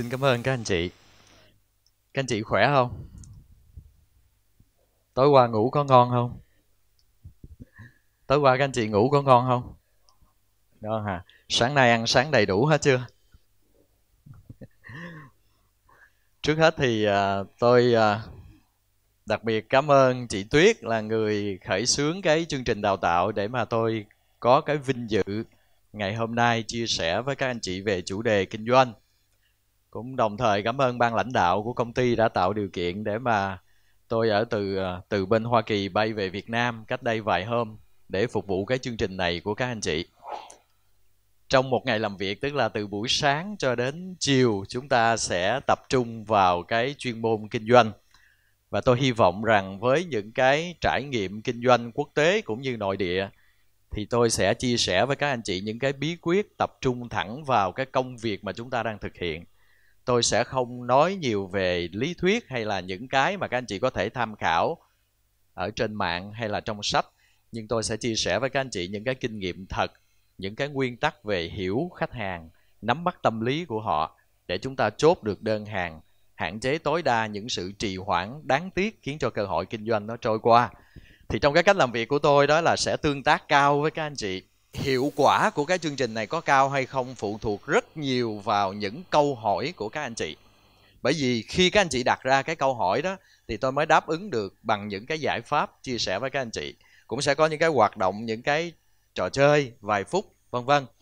Xin cảm ơn các anh chị. Các anh chị khỏe không? Tối qua ngủ có ngon không? Tối qua các anh chị ngủ có ngon không? Ngon hả? Sáng nay ăn sáng đầy đủ hết chưa? Trước hết thì à, tôi à, đặc biệt cảm ơn chị Tuyết là người khởi xướng cái chương trình đào tạo để mà tôi có cái vinh dự ngày hôm nay chia sẻ với các anh chị về chủ đề kinh doanh cũng đồng thời cảm ơn ban lãnh đạo của công ty đã tạo điều kiện để mà tôi ở từ ờ, từ bên Hoa Kỳ bay về Việt Nam cách đây vài hôm để phục vụ cái chương trình này của các anh chị. Trong một ngày làm việc tức là từ buổi sáng cho đến chiều chúng ta sẽ tập trung vào cái chuyên môn kinh doanh. Và tôi hy vọng rằng với những cái trải nghiệm kinh doanh quốc tế cũng như nội địa thì tôi sẽ chia sẻ với các anh chị những cái bí quyết tập trung thẳng vào cái công việc mà chúng ta đang thực hiện tôi sẽ không nói nhiều về lý thuyết hay là những cái mà các anh chị có thể tham khảo ở trên mạng hay là trong sách nhưng tôi sẽ chia sẻ với các anh chị những cái kinh nghiệm thật những cái nguyên tắc về hiểu khách hàng nắm bắt tâm lý của họ để chúng ta chốt được đơn hàng hạn chế tối đa những sự trì hoãn đáng tiếc khiến cho cơ hội kinh doanh nó trôi qua thì trong cái cách làm việc của tôi đó là sẽ tương tác cao với các anh chị hiệu quả của cái chương trình này có cao hay không phụ thuộc rất nhiều vào những câu hỏi của các anh chị bởi vì khi các anh chị đặt ra cái câu hỏi đó thì tôi mới đáp ứng được bằng những cái giải pháp chia sẻ với các anh chị cũng sẽ có những cái hoạt động những cái trò chơi vài phút vân vân